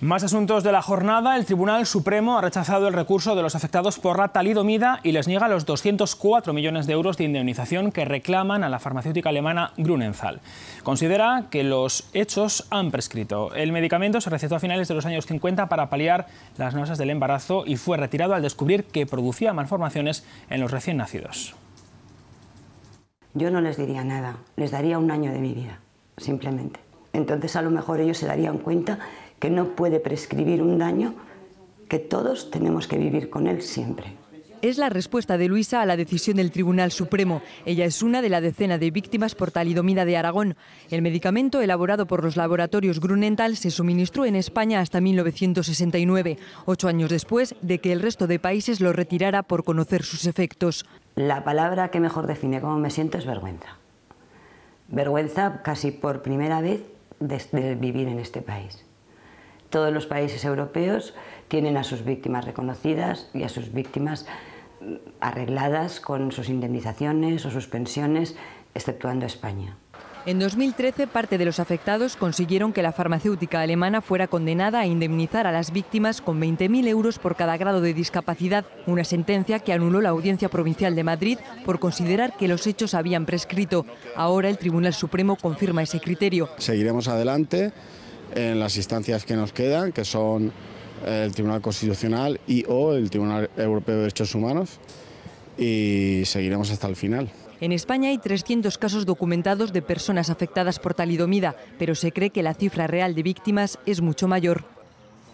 Más asuntos de la jornada. El Tribunal Supremo ha rechazado el recurso de los afectados por la talidomida y les niega los 204 millones de euros de indemnización que reclaman a la farmacéutica alemana Grunenthal. Considera que los hechos han prescrito. El medicamento se recetó a finales de los años 50 para paliar las náuseas del embarazo y fue retirado al descubrir que producía malformaciones en los recién nacidos. Yo no les diría nada, les daría un año de mi vida, simplemente. Entonces a lo mejor ellos se darían cuenta que no puede prescribir un daño que todos tenemos que vivir con él siempre. Es la respuesta de Luisa a la decisión del Tribunal Supremo. Ella es una de la decena de víctimas por talidomida de Aragón. El medicamento elaborado por los laboratorios Grunenthal se suministró en España hasta 1969, ocho años después de que el resto de países lo retirara por conocer sus efectos. La palabra que mejor define cómo me siento es vergüenza. Vergüenza casi por primera vez desde vivir en este país. Todos los países europeos tienen a sus víctimas reconocidas y a sus víctimas mm, arregladas con sus indemnizaciones o sus pensiones, exceptuando España. En 2013, parte de los afectados consiguieron que la farmacéutica alemana fuera condenada a indemnizar a las víctimas con 20.000 euros por cada grado de discapacidad, una sentencia que anuló la Audiencia Provincial de Madrid por considerar que los hechos habían prescrito. Ahora el Tribunal Supremo confirma ese criterio. Seguiremos adelante en las instancias que nos quedan, que son eh, el Tribunal Constitucional y o el Tribunal Europeo de Derechos Humanos, y seguiremos hasta el final. En España hay 300 casos documentados de personas afectadas por talidomida, pero se cree que la cifra real de víctimas es mucho mayor.